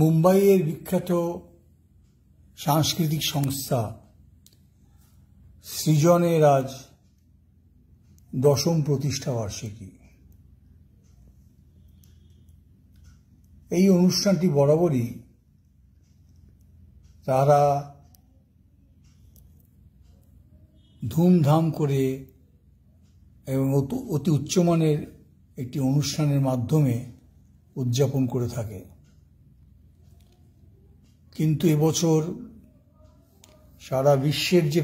মুম্বাইয়ের বিখ্যাত সাংস্কৃতিক সংস্থা সৃজনের আজ দশম প্রতিষ্ঠা বার্ষিকী এই অনুষ্ঠানটি বরাবরই তারা ধুমধাম করে এবং অতি উচ্চমানের একটি অনুষ্ঠানের মাধ্যমে উদযাপন করে থাকে কিন্তু এবছর সারা বিশ্বের যে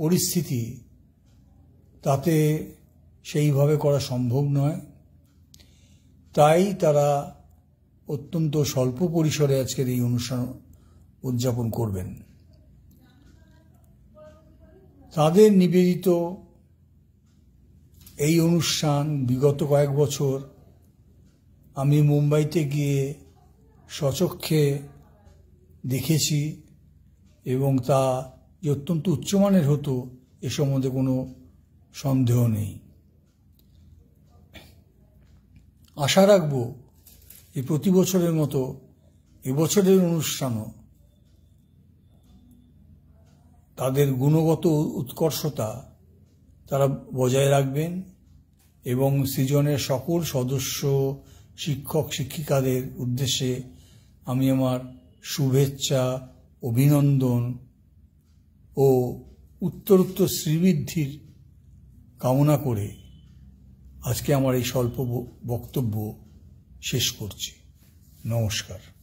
পরিস্থিতি তাতে সেইভাবে করা সম্ভব নয় তাই তারা অত্যন্ত স্বল্প পরিসরে আজকের এই অনুষ্ঠান উদযাপন করবেন তাদের নিবেদিত এই অনুষ্ঠান বিগত কয়েক বছর আমি মুম্বাইতে গিয়ে সচক্ষে দেখেছি এবং তা যে অত্যন্ত উচ্চমানের হতো এ সম্বন্ধে কোনো সন্দেহ নেই আশা রাখব এই প্রতি বছরের মতো এবছরের অনুষ্ঠানও তাদের গুণগত উৎকর্ষতা তারা বজায় রাখবেন এবং সৃজনের সকল সদস্য শিক্ষক শিক্ষিকাদের উদ্দেশ্যে আমি আমার শুভেচ্ছা অভিনন্দন ও উত্তরোত্তর শ্রীবৃদ্ধির কামনা করে আজকে আমার এই স্বল্প বক্তব্য শেষ করছি নমস্কার